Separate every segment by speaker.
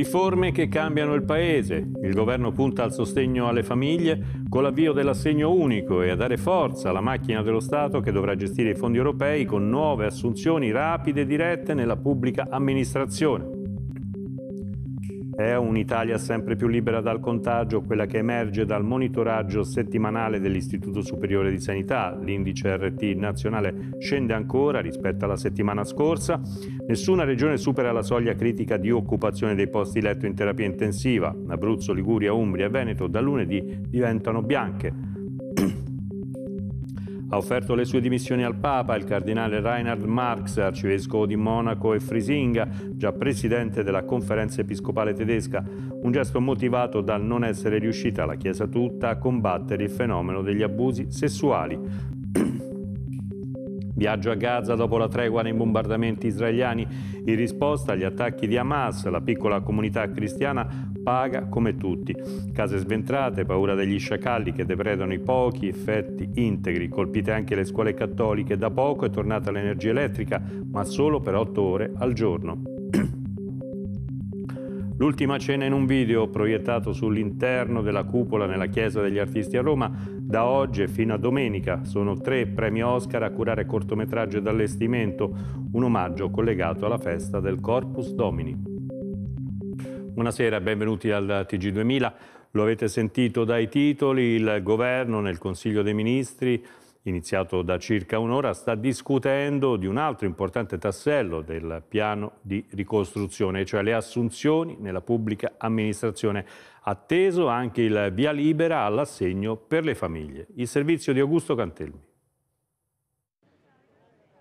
Speaker 1: Riforme che cambiano il Paese. Il governo punta al sostegno alle famiglie con l'avvio dell'assegno unico e a dare forza alla macchina dello Stato che dovrà gestire i fondi europei con nuove assunzioni rapide e dirette nella pubblica amministrazione. È un'Italia sempre più libera dal contagio, quella che emerge dal monitoraggio settimanale dell'Istituto Superiore di Sanità. L'indice RT nazionale scende ancora rispetto alla settimana scorsa. Nessuna regione supera la soglia critica di occupazione dei posti letto in terapia intensiva. Abruzzo, Liguria, Umbria e Veneto da lunedì diventano bianche. Ha offerto le sue dimissioni al Papa, il cardinale Reinhard Marx, arcivescovo di Monaco e Frisinga, già presidente della conferenza episcopale tedesca, un gesto motivato dal non essere riuscita la Chiesa tutta a combattere il fenomeno degli abusi sessuali. Viaggio a Gaza dopo la tregua nei bombardamenti israeliani. In risposta agli attacchi di Hamas, la piccola comunità cristiana paga come tutti. Case sventrate, paura degli sciacalli che depredano i pochi effetti integri, colpite anche le scuole cattoliche. Da poco è tornata l'energia elettrica, ma solo per 8 ore al giorno. L'ultima cena in un video proiettato sull'interno della cupola nella Chiesa degli Artisti a Roma, da oggi fino a domenica sono tre premi Oscar a curare cortometraggio ed allestimento, un omaggio collegato alla festa del Corpus Domini. Buonasera, benvenuti al TG2000. Lo avete sentito dai titoli, il governo nel Consiglio dei Ministri, iniziato da circa un'ora, sta discutendo di un altro importante tassello del piano di ricostruzione, cioè le assunzioni nella pubblica amministrazione. Atteso anche il via libera all'assegno per le famiglie. Il servizio di Augusto Cantelmi.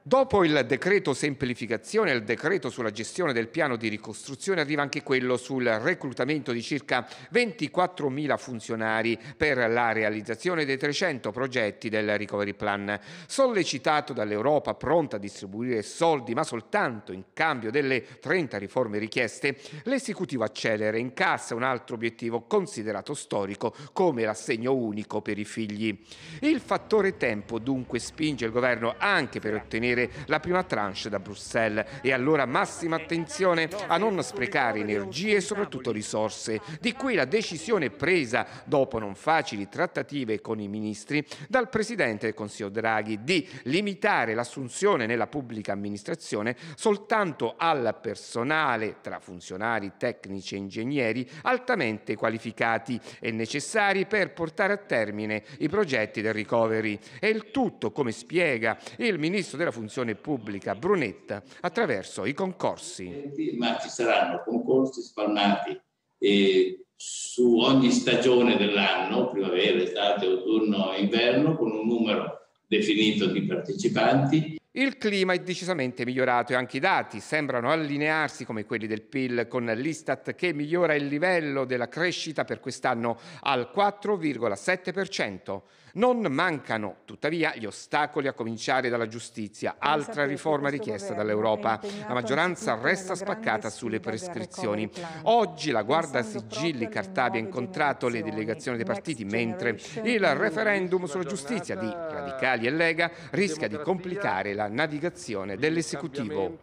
Speaker 2: Dopo il decreto semplificazione e il decreto sulla gestione del piano di ricostruzione arriva anche quello sul reclutamento di circa 24.000 funzionari per la realizzazione dei 300 progetti del Recovery Plan. Sollecitato dall'Europa pronta a distribuire soldi ma soltanto in cambio delle 30 riforme richieste, l'esecutivo accelera e incassa un altro obiettivo considerato storico come l'assegno unico per i figli. Il fattore tempo dunque spinge il governo anche per ottenere avere la prima tranche da Bruxelles e allora massima attenzione a non sprecare energie e soprattutto risorse. Di qui la decisione presa dopo non facili trattative con i ministri dal Presidente del Consiglio Draghi di limitare l'assunzione nella pubblica amministrazione soltanto al personale tra funzionari, tecnici e ingegneri altamente qualificati e necessari per portare a termine i progetti del recovery. E il tutto, come spiega il Ministro della Funzione, funzione pubblica Brunetta attraverso i concorsi.
Speaker 1: Ma ci saranno concorsi spalmati eh, su ogni stagione dell'anno, primavera, estate, autunno e inverno, con un numero definito di partecipanti.
Speaker 2: Il clima è decisamente migliorato e anche i dati sembrano allinearsi come quelli del PIL con l'Istat che migliora il livello della crescita per quest'anno al 4,7%. Non mancano tuttavia gli ostacoli a cominciare dalla giustizia, altra riforma richiesta dall'Europa. La maggioranza resta spaccata sulle prescrizioni. Oggi la Guarda Sigilli Cartabia ha incontrato le delegazioni dei partiti, mentre il referendum sulla giustizia di Radicali e Lega rischia di complicare la navigazione dell'esecutivo.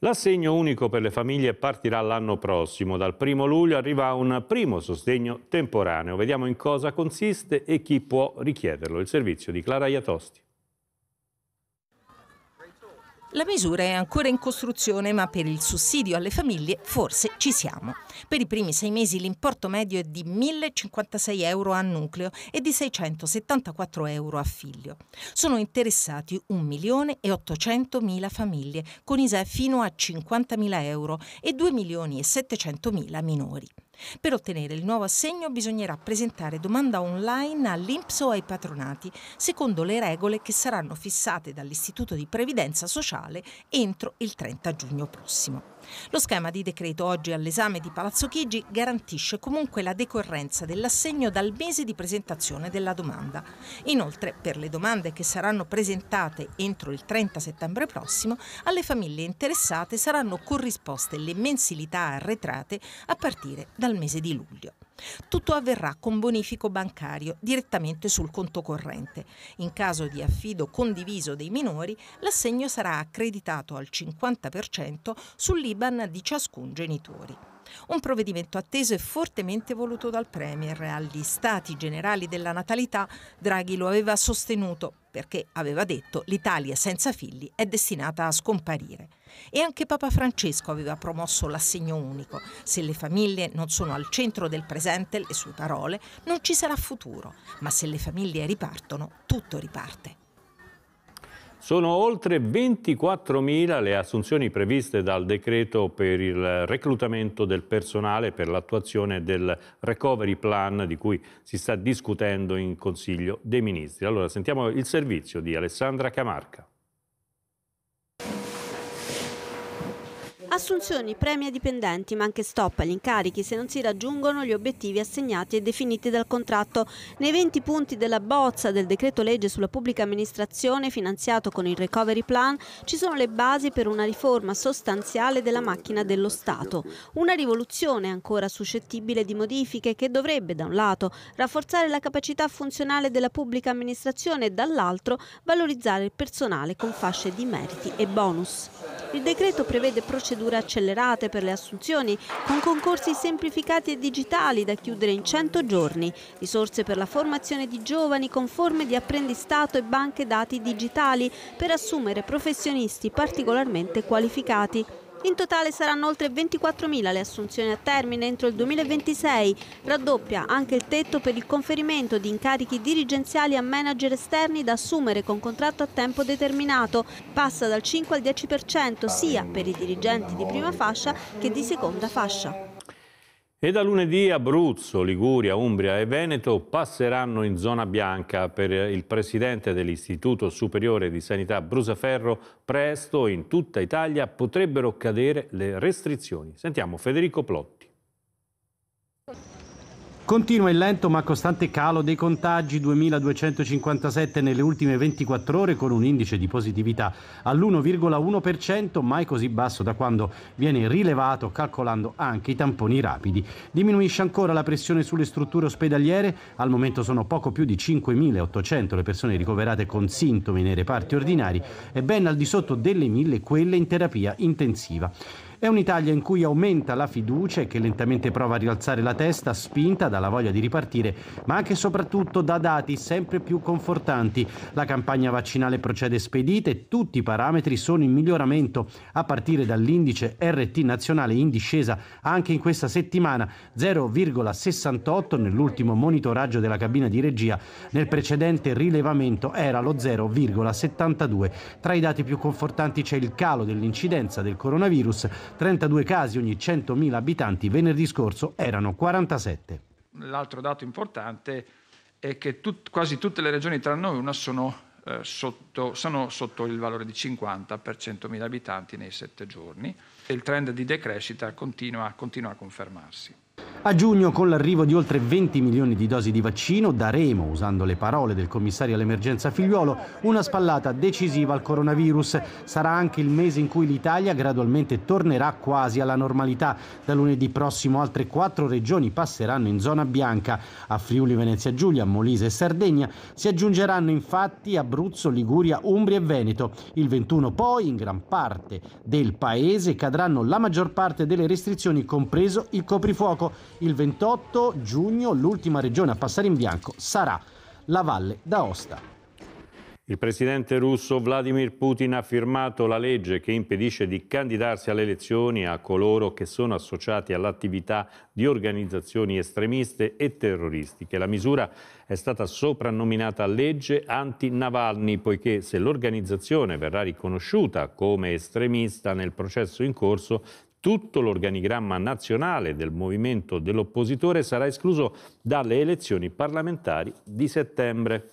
Speaker 1: L'assegno unico per le famiglie partirà l'anno prossimo. Dal primo luglio arriva un primo sostegno temporaneo. Vediamo in cosa consiste e chi può richiederlo. Il servizio di Clara Iatosti.
Speaker 3: La misura è ancora in costruzione, ma per il sussidio alle famiglie forse ci siamo. Per i primi sei mesi l'importo medio è di 1.056 euro a nucleo e di 674 euro a figlio. Sono interessati 1.800.000 famiglie, con ISA fino a 50.000 euro e 2.700.000 minori. Per ottenere il nuovo assegno bisognerà presentare domanda online all'INPS o ai patronati, secondo le regole che saranno fissate dall'Istituto di Previdenza Sociale entro il 30 giugno prossimo. Lo schema di decreto oggi all'esame di Palazzo Chigi garantisce comunque la decorrenza dell'assegno dal mese di presentazione della domanda. Inoltre, per le domande che saranno presentate entro il 30 settembre prossimo, alle famiglie interessate saranno corrisposte le mensilità arretrate a partire dal mese di luglio. Tutto avverrà con bonifico bancario direttamente sul conto corrente. In caso di affido condiviso dei minori, l'assegno sarà accreditato al 50% sull'IBAN di ciascun genitore. Un provvedimento atteso e fortemente voluto dal Premier. Agli stati generali della natalità Draghi lo aveva sostenuto perché aveva detto l'Italia senza figli è destinata a scomparire. E anche Papa Francesco aveva promosso l'assegno unico. Se le famiglie non sono al centro del presente, le sue parole, non ci sarà futuro, ma se le famiglie ripartono, tutto riparte.
Speaker 1: Sono oltre 24.000 le assunzioni previste dal decreto per il reclutamento del personale per l'attuazione del recovery plan di cui si sta discutendo in Consiglio dei Ministri. Allora sentiamo il servizio di Alessandra Camarca.
Speaker 4: Assunzioni, premi ai dipendenti, ma anche stop agli incarichi se non si raggiungono gli obiettivi assegnati e definiti dal contratto. Nei 20 punti della bozza del decreto legge sulla pubblica amministrazione finanziato con il Recovery Plan ci sono le basi per una riforma sostanziale della macchina dello Stato. Una rivoluzione ancora suscettibile di modifiche che dovrebbe da un lato rafforzare la capacità funzionale della pubblica amministrazione e dall'altro valorizzare il personale con fasce di meriti e bonus. Il decreto prevede procedure procedure accelerate per le assunzioni, con concorsi semplificati e digitali da chiudere in 100 giorni, risorse per la formazione di giovani con forme di apprendistato e banche dati digitali per assumere professionisti particolarmente qualificati. In totale saranno oltre 24.000 le assunzioni a termine entro il 2026, raddoppia anche il tetto per il conferimento di incarichi dirigenziali a manager esterni da assumere con contratto a tempo determinato, passa dal 5 al 10% sia per i dirigenti di prima fascia che di seconda fascia.
Speaker 1: E da lunedì Abruzzo, Liguria, Umbria e Veneto passeranno in zona bianca per il presidente dell'Istituto Superiore di Sanità Brusaferro. Presto in tutta Italia potrebbero cadere le restrizioni. Sentiamo Federico Plotti.
Speaker 5: Continua il lento ma costante calo dei contagi 2257 nelle ultime 24 ore con un indice di positività all'1,1%, mai così basso da quando viene rilevato calcolando anche i tamponi rapidi. Diminuisce ancora la pressione sulle strutture ospedaliere, al momento sono poco più di 5800 le persone ricoverate con sintomi nei reparti ordinari e ben al di sotto delle 1000 quelle in terapia intensiva. È un'Italia in cui aumenta la fiducia e che lentamente prova a rialzare la testa, spinta dalla voglia di ripartire, ma anche e soprattutto da dati sempre più confortanti. La campagna vaccinale procede spedita e tutti i parametri sono in miglioramento, a partire dall'indice RT nazionale in discesa anche in questa settimana, 0,68 nell'ultimo monitoraggio della cabina di regia, nel precedente rilevamento era lo 0,72. Tra i dati più confortanti c'è il calo dell'incidenza del coronavirus 32 casi ogni 100.000 abitanti venerdì scorso erano 47.
Speaker 2: L'altro dato importante è che tut, quasi tutte le regioni tranne una sono, eh, sotto, sono sotto il valore di 50 per 100.000 abitanti nei sette giorni e il trend di decrescita continua, continua a confermarsi.
Speaker 5: A giugno, con l'arrivo di oltre 20 milioni di dosi di vaccino, daremo, usando le parole del commissario all'emergenza figliuolo, una spallata decisiva al coronavirus. Sarà anche il mese in cui l'Italia gradualmente tornerà quasi alla normalità. Da lunedì prossimo altre quattro regioni passeranno in zona bianca. A Friuli, Venezia Giulia, Molise e Sardegna si aggiungeranno infatti Abruzzo, Liguria, Umbria e Veneto. Il 21 poi in gran parte del paese cadranno la maggior parte delle restrizioni, compreso il coprifuoco bianco. Il 28 giugno l'ultima regione a passare in bianco sarà la Valle d'Aosta.
Speaker 1: Il presidente russo Vladimir Putin ha firmato la legge che impedisce di candidarsi alle elezioni a coloro che sono associati all'attività di organizzazioni estremiste e terroristiche. La misura è stata soprannominata legge anti-Navalny poiché se l'organizzazione verrà riconosciuta come estremista nel processo in corso tutto l'organigramma nazionale del movimento dell'oppositore sarà escluso dalle elezioni parlamentari di settembre.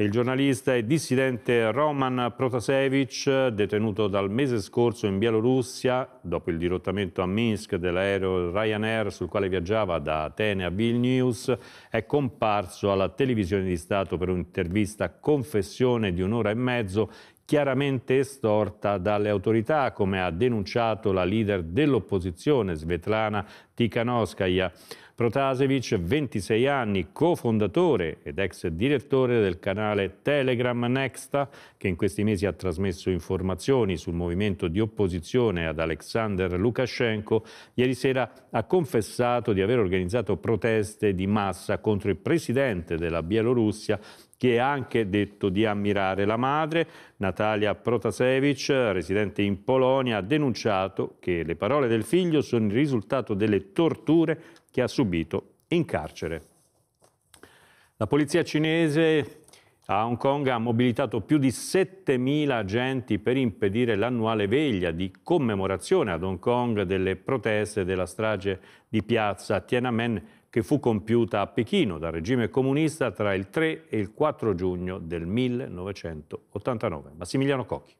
Speaker 1: Il giornalista e dissidente Roman Protasevich, detenuto dal mese scorso in Bielorussia dopo il dirottamento a Minsk dell'aereo Ryanair sul quale viaggiava da Atene a Vilnius, è comparso alla televisione di Stato per un'intervista confessione di un'ora e mezzo chiaramente estorta dalle autorità, come ha denunciato la leader dell'opposizione Svetlana Tikhanovskaya. Protasevich, 26 anni, cofondatore ed ex direttore del canale Telegram Nexta, che in questi mesi ha trasmesso informazioni sul movimento di opposizione ad Alexander Lukashenko, ieri sera ha confessato di aver organizzato proteste di massa contro il presidente della Bielorussia che è anche detto di ammirare la madre. Natalia Protasevich, residente in Polonia, ha denunciato che le parole del figlio sono il risultato delle torture che ha subito in carcere. La polizia cinese a Hong Kong ha mobilitato più di 7.000 agenti per impedire l'annuale veglia di commemorazione ad Hong Kong delle proteste della strage di piazza Tiananmen che fu compiuta a Pechino dal regime comunista tra il 3 e il 4 giugno del 1989. Massimiliano Cocchi.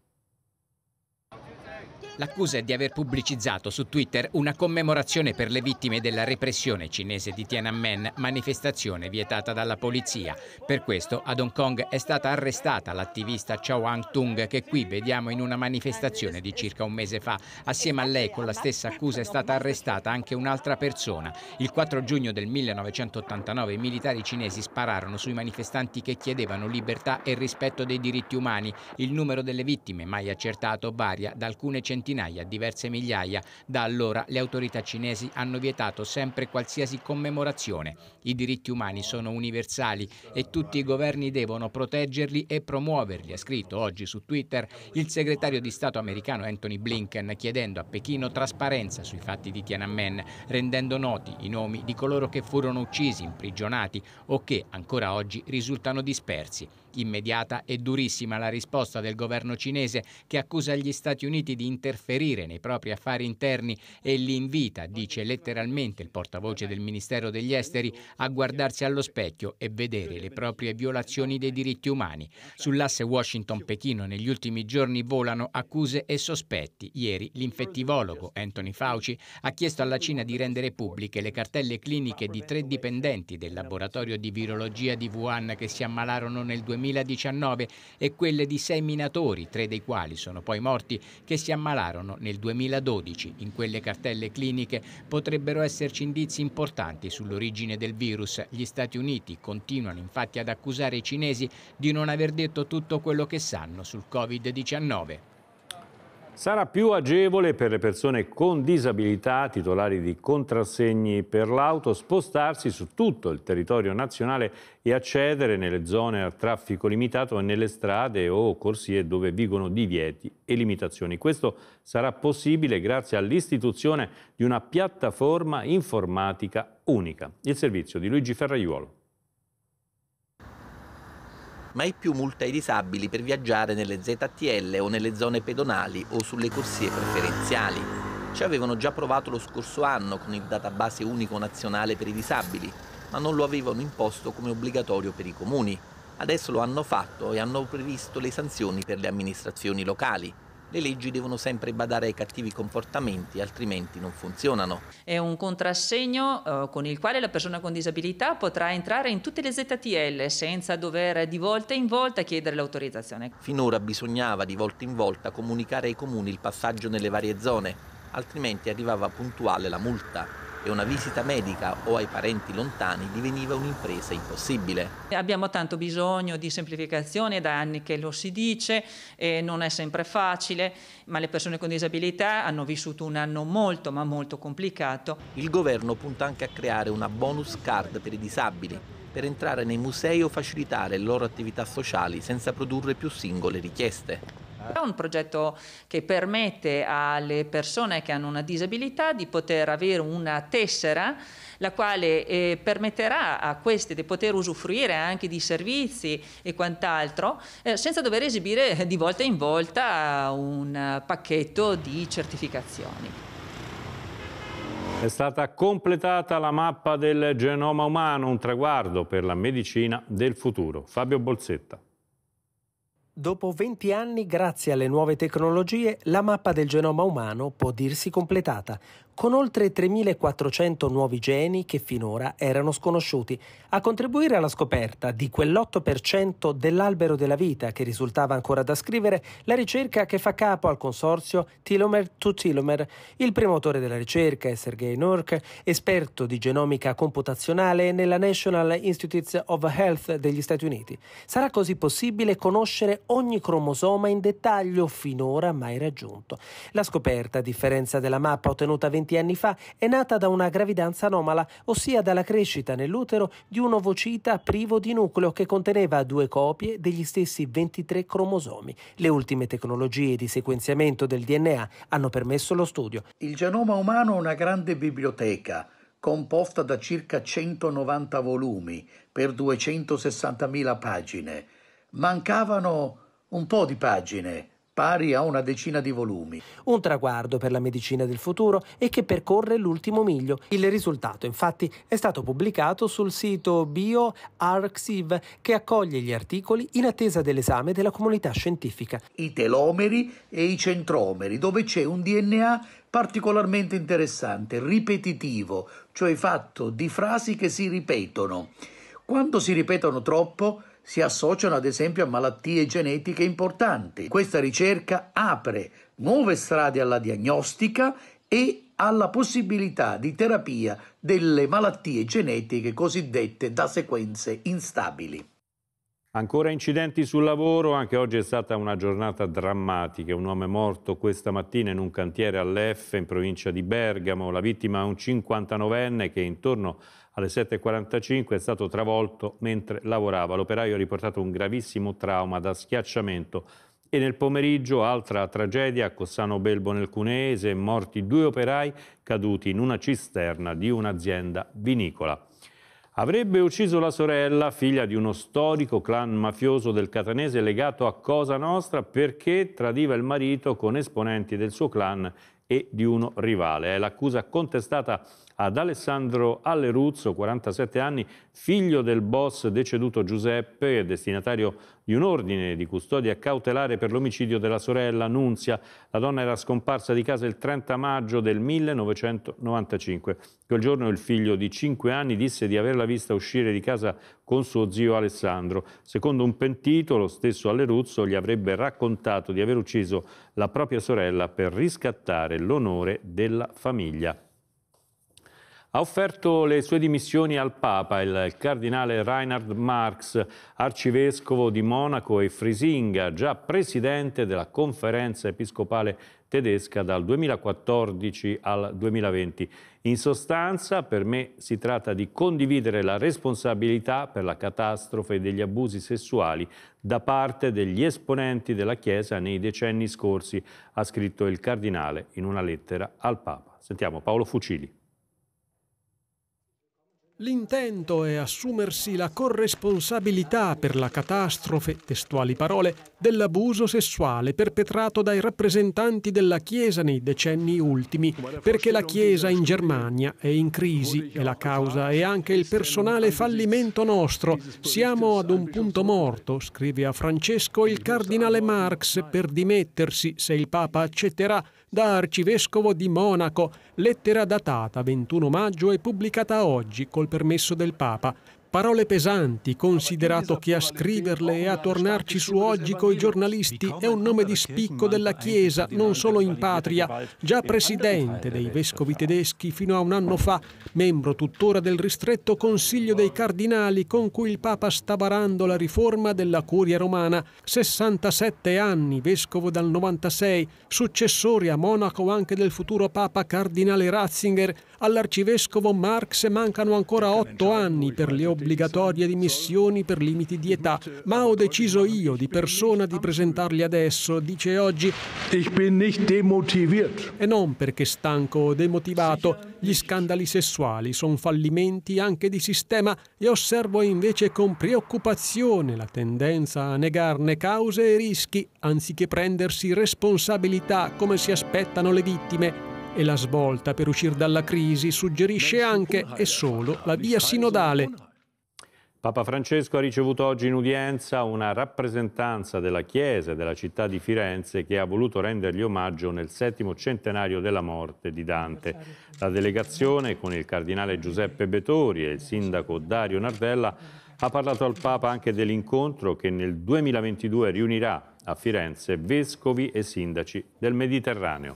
Speaker 1: L'accusa è di aver pubblicizzato su Twitter una
Speaker 6: commemorazione per le vittime della repressione cinese di Tiananmen, manifestazione vietata dalla polizia. Per questo ad Hong Kong è stata arrestata l'attivista Chao Hang Tung che qui vediamo in una manifestazione di circa un mese fa. Assieme a lei con la stessa accusa è stata arrestata anche un'altra persona. Il 4 giugno del 1989 i militari cinesi spararono sui manifestanti che chiedevano libertà e rispetto dei diritti umani. Il numero delle vittime mai accertato varia da alcune centinaia centinaia, diverse migliaia. Da allora le autorità cinesi hanno vietato sempre qualsiasi commemorazione. I diritti umani sono universali e tutti i governi devono proteggerli e promuoverli, ha scritto oggi su Twitter il segretario di Stato americano Anthony Blinken chiedendo a Pechino trasparenza sui fatti di Tiananmen, rendendo noti i nomi di coloro che furono uccisi, imprigionati o che ancora oggi risultano dispersi. Immediata e durissima la risposta del governo cinese che accusa gli Stati Uniti di interferire nei propri affari interni e li invita, dice letteralmente il portavoce del Ministero degli Esteri, a guardarsi allo specchio e vedere le proprie violazioni dei diritti umani. Sull'asse Washington-Pechino negli ultimi giorni volano accuse e sospetti. Ieri l'infettivologo Anthony Fauci ha chiesto alla Cina di rendere pubbliche le cartelle cliniche di tre dipendenti del laboratorio di virologia di Wuhan che si ammalarono nel 2000 2019 e quelle di sei minatori, tre dei quali sono poi morti, che si ammalarono nel 2012. In quelle cartelle cliniche potrebbero esserci indizi importanti sull'origine del virus. Gli Stati Uniti continuano infatti ad accusare i cinesi di non aver detto tutto quello che sanno sul Covid-19.
Speaker 1: Sarà più agevole per le persone con disabilità, titolari di contrassegni per l'auto, spostarsi su tutto il territorio nazionale e accedere nelle zone a traffico limitato e nelle strade o corsie dove vigono divieti e limitazioni. Questo sarà possibile grazie all'istituzione di una piattaforma informatica unica. Il servizio di Luigi Ferraiuolo mai più multa ai disabili per viaggiare nelle ZTL
Speaker 7: o nelle zone pedonali o sulle corsie preferenziali. Ci avevano già provato lo scorso anno con il database unico nazionale per i disabili, ma non lo avevano imposto come obbligatorio per i comuni. Adesso lo hanno fatto e hanno previsto le sanzioni per le amministrazioni locali. Le leggi devono sempre badare ai cattivi comportamenti, altrimenti non funzionano.
Speaker 3: È un contrassegno eh, con il quale la persona con disabilità potrà entrare in tutte le ZTL senza dover di volta in volta chiedere l'autorizzazione.
Speaker 7: Finora bisognava di volta in volta comunicare ai comuni il passaggio nelle varie zone, altrimenti arrivava puntuale la multa e una visita medica o ai parenti lontani diveniva un'impresa impossibile.
Speaker 3: Abbiamo tanto bisogno di semplificazione, da anni che lo si dice, eh, non è sempre facile, ma le persone con disabilità hanno vissuto un anno molto ma molto complicato. Il governo punta anche a creare una bonus card per i disabili per entrare
Speaker 7: nei musei o facilitare le loro attività sociali senza produrre più singole richieste.
Speaker 3: È un progetto che permette alle persone che hanno una disabilità di poter avere una tessera la quale eh, permetterà a queste di poter usufruire anche di servizi e quant'altro eh, senza dover esibire di volta in volta un pacchetto di certificazioni.
Speaker 1: È stata completata la mappa del genoma umano, un traguardo per la medicina del futuro. Fabio Bolzetta.
Speaker 7: Dopo 20 anni, grazie alle nuove tecnologie, la mappa del genoma umano può dirsi completata, con oltre 3.400 nuovi geni che finora erano sconosciuti, a contribuire alla scoperta di quell'8% dell'albero della vita che risultava ancora da scrivere, la ricerca che fa capo al consorzio Telomer to Telomer. Il primo autore della ricerca è Sergei Nurk, esperto di genomica computazionale nella National Institutes of Health degli Stati Uniti. Sarà così possibile conoscere ogni cromosoma in dettaglio finora mai raggiunto. La scoperta, a differenza della mappa ottenuta 20 20 anni fa è nata da una gravidanza anomala, ossia dalla crescita nell'utero di un ovocita privo di nucleo che conteneva due copie degli stessi 23 cromosomi. Le ultime tecnologie di sequenziamento del DNA hanno permesso lo studio. Il genoma umano è una grande biblioteca composta da circa 190 volumi per 260.000 pagine. Mancavano un po' di pagine pari a una decina di volumi. Un traguardo per la medicina del futuro e che percorre l'ultimo miglio. Il risultato, infatti, è stato pubblicato sul sito BioArXiv che accoglie gli articoli in attesa dell'esame della comunità scientifica. I telomeri e i centromeri, dove c'è un DNA particolarmente interessante,
Speaker 8: ripetitivo, cioè fatto di frasi che si ripetono. Quando si ripetono troppo, si associano ad esempio a malattie genetiche importanti. Questa ricerca apre nuove strade alla diagnostica e alla possibilità di terapia delle malattie genetiche cosiddette da sequenze instabili.
Speaker 1: Ancora incidenti sul lavoro, anche oggi è stata una giornata drammatica. Un uomo è morto questa mattina in un cantiere all'Effe in provincia di Bergamo. La vittima è un 59enne che intorno a alle 7.45 è stato travolto mentre lavorava. L'operaio ha riportato un gravissimo trauma da schiacciamento. E nel pomeriggio altra tragedia a Cossano Belbo nel Cuneese, morti due operai caduti in una cisterna di un'azienda vinicola. Avrebbe ucciso la sorella, figlia di uno storico clan mafioso del catanese legato a Cosa Nostra, perché tradiva il marito con esponenti del suo clan e di uno rivale. È l'accusa contestata ad Alessandro Alleruzzo, 47 anni, figlio del boss deceduto Giuseppe, e destinatario di un ordine di custodia cautelare per l'omicidio della sorella Nunzia. La donna era scomparsa di casa il 30 maggio del 1995. Quel giorno il figlio di 5 anni disse di averla vista uscire di casa con suo zio Alessandro. Secondo un pentito, lo stesso Alleruzzo gli avrebbe raccontato di aver ucciso la propria sorella per riscattare l'onore della famiglia. Ha offerto le sue dimissioni al Papa il cardinale Reinhard Marx, arcivescovo di Monaco e Frisinga, già presidente della conferenza episcopale tedesca dal 2014 al 2020. In sostanza, per me si tratta di condividere la responsabilità per la catastrofe degli abusi sessuali da parte degli esponenti della Chiesa nei decenni scorsi, ha scritto il cardinale in una lettera al Papa. Sentiamo Paolo Fucili.
Speaker 9: L'intento è assumersi la corresponsabilità per la catastrofe, testuali parole, dell'abuso sessuale perpetrato dai rappresentanti della Chiesa nei decenni ultimi, perché la Chiesa in Germania è in crisi e la causa è anche il personale fallimento nostro. Siamo ad un punto morto, scrive a Francesco il cardinale Marx per dimettersi se il Papa accetterà da Arcivescovo di Monaco, lettera datata 21 maggio e pubblicata oggi col permesso del Papa, Parole pesanti, considerato che a scriverle e a tornarci su oggi coi giornalisti è un nome di spicco della Chiesa, non solo in patria, già presidente dei vescovi tedeschi fino a un anno fa, membro tuttora del ristretto Consiglio dei Cardinali con cui il Papa sta barando la riforma della Curia romana, 67 anni, vescovo dal 96, successore a Monaco anche del futuro Papa Cardinale Ratzinger, all'arcivescovo Marx mancano ancora 8 anni per le obbligazioni obbligatorie dimissioni per limiti di età, ma ho deciso io di persona di presentarli adesso, dice oggi. E non perché stanco o demotivato, gli scandali sessuali sono fallimenti anche di sistema e osservo invece con preoccupazione la tendenza a negarne cause e rischi, anziché prendersi responsabilità come si aspettano le vittime e la svolta per uscire dalla crisi suggerisce anche e solo la via sinodale,
Speaker 1: Papa Francesco ha ricevuto oggi in udienza una rappresentanza della Chiesa e della città di Firenze che ha voluto rendergli omaggio nel settimo centenario della morte di Dante. La delegazione, con il cardinale Giuseppe Betori e il sindaco Dario Nardella, ha parlato al Papa anche dell'incontro che nel 2022 riunirà a Firenze vescovi e sindaci del Mediterraneo.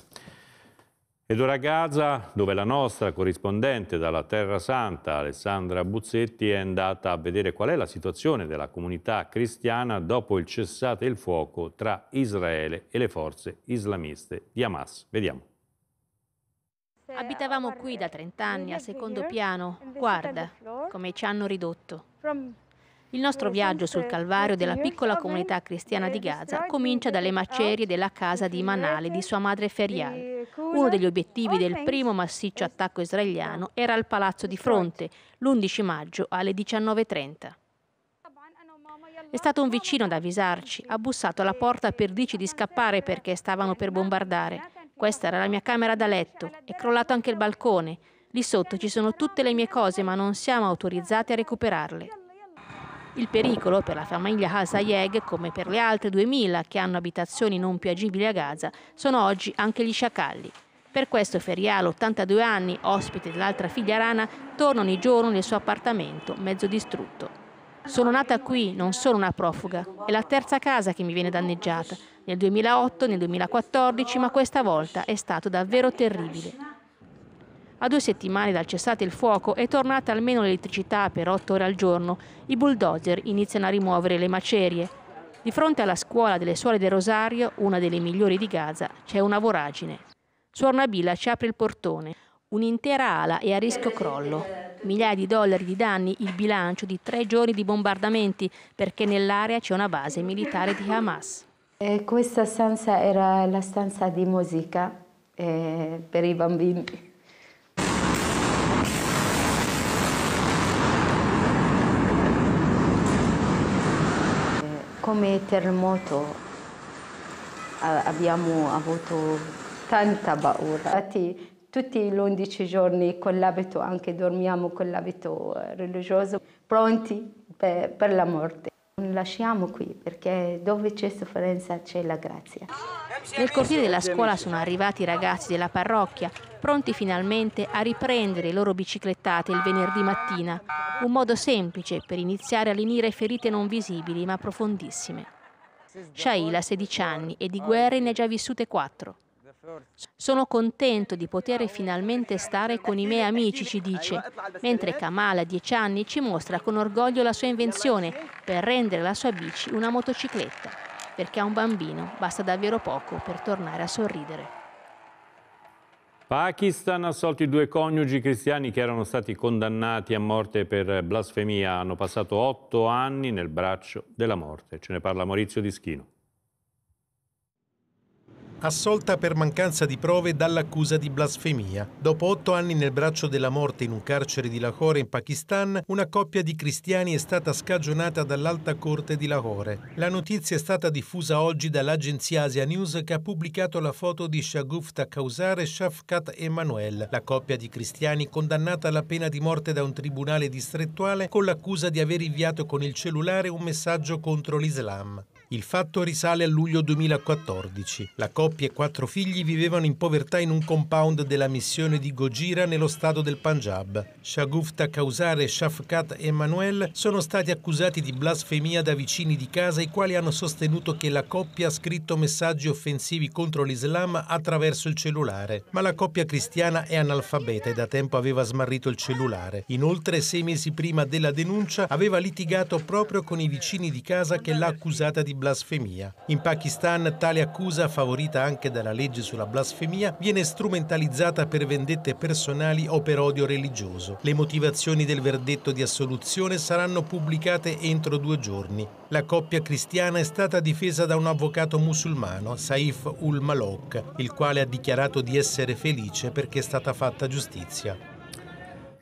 Speaker 1: Ed ora a Gaza, dove la nostra corrispondente dalla Terra Santa, Alessandra Buzzetti, è andata a vedere qual è la situazione della comunità cristiana dopo il cessate il fuoco tra Israele e le forze islamiste di Hamas. Vediamo.
Speaker 10: Abitavamo qui da 30 anni, a secondo piano. Guarda come ci hanno ridotto. Il nostro viaggio sul Calvario della piccola comunità cristiana di Gaza comincia dalle macerie della casa di Manale di sua madre Ferial. Uno degli obiettivi del primo massiccio attacco israeliano era il palazzo di fronte, l'11 maggio alle 19.30. È stato un vicino ad avvisarci, ha bussato alla porta per dirci di scappare perché stavano per bombardare. Questa era la mia camera da letto, è crollato anche il balcone. Lì sotto ci sono tutte le mie cose ma non siamo autorizzati a recuperarle. Il pericolo per la famiglia Hasayeg, come per le altre 2000 che hanno abitazioni non più agibili a Gaza, sono oggi anche gli sciacalli. Per questo Ferial, 82 anni, ospite dell'altra figlia Rana, torna ogni giorno nel suo appartamento, mezzo distrutto. Sono nata qui, non sono una profuga. È la terza casa che mi viene danneggiata. Nel 2008, nel 2014, ma questa volta è stato davvero terribile. A due settimane dal cessate il fuoco è tornata almeno l'elettricità per otto ore al giorno. I bulldozer iniziano a rimuovere le macerie. Di fronte alla scuola delle suore del Rosario, una delle migliori di Gaza, c'è una voragine. Suor Nabila ci apre il portone. Un'intera ala è a rischio crollo. Migliaia di dollari di danni, il bilancio di tre giorni di bombardamenti, perché nell'area c'è una base militare di Hamas. E questa stanza era la stanza di musica eh, per i bambini. come terremoto abbiamo avuto tanta paura. Infatti, tutti gli 11 giorni con l'abito, anche dormiamo con l'abito religioso, pronti per, per la morte lasciamo qui perché dove c'è sofferenza c'è la grazia. Nel cortile della scuola sono arrivati i ragazzi della parrocchia, pronti finalmente a riprendere le loro biciclettate il venerdì mattina. Un modo semplice per iniziare a lenire ferite non visibili ma profondissime. Shaila 16 anni e di guerre ne ha già vissute 4. Sono contento di poter finalmente stare con i miei amici, ci dice, mentre Kamal a dieci anni ci mostra con orgoglio la sua invenzione per rendere la sua bici una motocicletta, perché a un bambino basta davvero poco per tornare a sorridere.
Speaker 1: Pakistan ha assolto i due coniugi cristiani che erano stati condannati a morte per blasfemia. Hanno passato otto anni nel braccio della morte. Ce ne parla Maurizio Dischino
Speaker 8: assolta per mancanza di prove dall'accusa di blasfemia. Dopo otto anni nel braccio della morte in un carcere di Lahore in Pakistan, una coppia di cristiani è stata scagionata dall'alta corte di Lahore. La notizia è stata diffusa oggi dall'agenzia Asia News che ha pubblicato la foto di Shagufta Kausar e Shafkat Emanuel, la coppia di cristiani condannata alla pena di morte da un tribunale distrettuale con l'accusa di aver inviato con il cellulare un messaggio contro l'Islam. Il fatto risale a luglio 2014. La coppia e quattro figli vivevano in povertà in un compound della missione di Gojira nello stato del Punjab. Shagufta Kausar e Shafkat Emanuel sono stati accusati di blasfemia da vicini di casa i quali hanno sostenuto che la coppia ha scritto messaggi offensivi contro l'Islam attraverso il cellulare. Ma la coppia cristiana è analfabeta e da tempo aveva smarrito il cellulare. Inoltre, sei mesi prima della denuncia, aveva litigato proprio con i vicini di casa che l'ha accusata di blasfemia blasfemia. In Pakistan tale accusa, favorita anche dalla legge sulla blasfemia, viene strumentalizzata per vendette personali o per odio religioso. Le motivazioni del verdetto di assoluzione saranno pubblicate entro due giorni. La coppia cristiana è stata difesa da un avvocato musulmano, Saif ul Malok, il quale ha dichiarato di essere felice perché è stata fatta giustizia.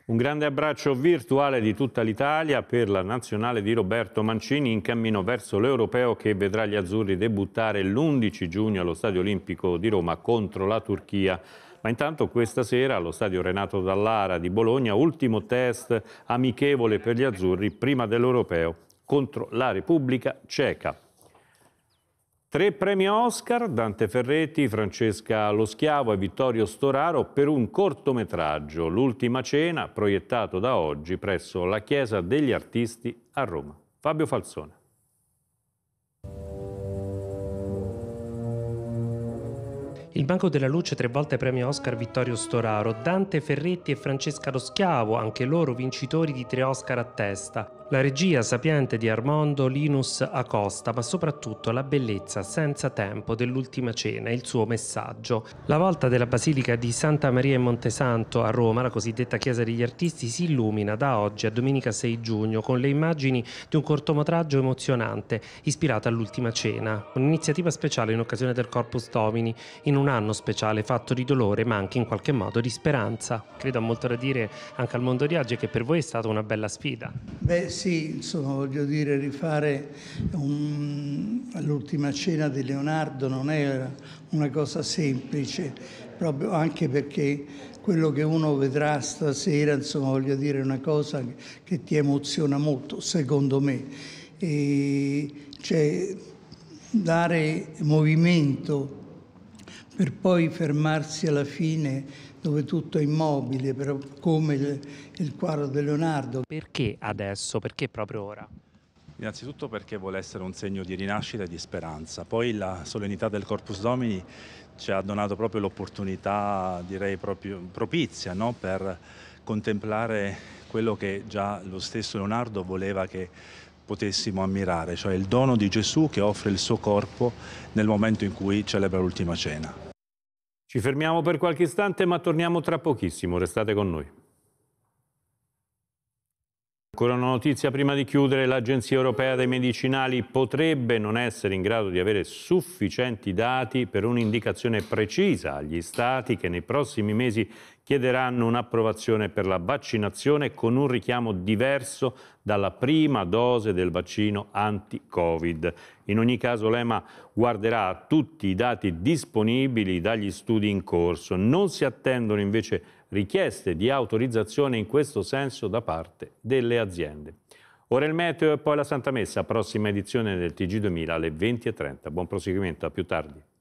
Speaker 1: Un grande abbraccio virtuale di tutta l'Italia per la nazionale di Roberto Mancini in cammino verso l'Europeo che vedrà gli azzurri debuttare l'11 giugno allo Stadio Olimpico di Roma contro la Turchia. Ma intanto questa sera allo stadio Renato Dallara di Bologna, ultimo test amichevole per gli azzurri prima dell'Europeo contro la Repubblica Ceca. Tre premi Oscar, Dante Ferretti, Francesca Lo Schiavo e Vittorio Storaro per un cortometraggio, L'ultima cena, proiettato da oggi presso la Chiesa degli Artisti a Roma. Fabio Falzone.
Speaker 7: Il Banco della Luce, tre volte premio Oscar Vittorio Storaro, Dante Ferretti e Francesca Lo Schiavo, anche loro vincitori di tre Oscar a testa. La regia sapiente di Armando Linus Acosta, ma soprattutto la bellezza senza tempo dell'ultima cena e il suo messaggio. La volta della Basilica di Santa Maria in Montesanto a Roma, la cosiddetta Chiesa degli Artisti, si illumina da oggi a domenica 6 giugno con le immagini di un cortometraggio emozionante ispirato all'ultima cena, un'iniziativa speciale in occasione del Corpus Domini, in un un anno speciale fatto di dolore ma anche in qualche modo di speranza. Credo ha molto da dire anche al mondo di oggi che per voi è stata una bella sfida. Beh sì, insomma voglio dire rifare un... l'ultima cena di Leonardo non era una cosa semplice, proprio anche perché quello che uno vedrà stasera, insomma voglio dire è una cosa che ti emoziona molto, secondo me. E, cioè, dare movimento per poi fermarsi alla fine dove tutto è immobile, come il, il quadro di Leonardo. Perché
Speaker 1: adesso? Perché proprio ora? Innanzitutto perché vuole essere un segno di rinascita e di speranza, poi la solennità del Corpus Domini ci ha donato proprio l'opportunità, direi proprio propizia, no? per contemplare quello che già lo stesso Leonardo voleva che potessimo ammirare, cioè il dono di Gesù che offre il suo corpo nel momento in cui celebra l'ultima cena. Ci fermiamo per qualche istante ma torniamo tra pochissimo, restate con noi. Ancora una notizia prima di chiudere, l'Agenzia Europea dei Medicinali potrebbe non essere in grado di avere sufficienti dati per un'indicazione precisa agli Stati che nei prossimi mesi chiederanno un'approvazione per la vaccinazione con un richiamo diverso dalla prima dose del vaccino anti-Covid. In ogni caso l'EMA guarderà tutti i dati disponibili dagli studi in corso. Non si attendono invece richieste di autorizzazione in questo senso da parte delle aziende. Ora il meteo e poi la Santa Messa, prossima edizione del TG2000 alle 20.30. Buon proseguimento, a più tardi.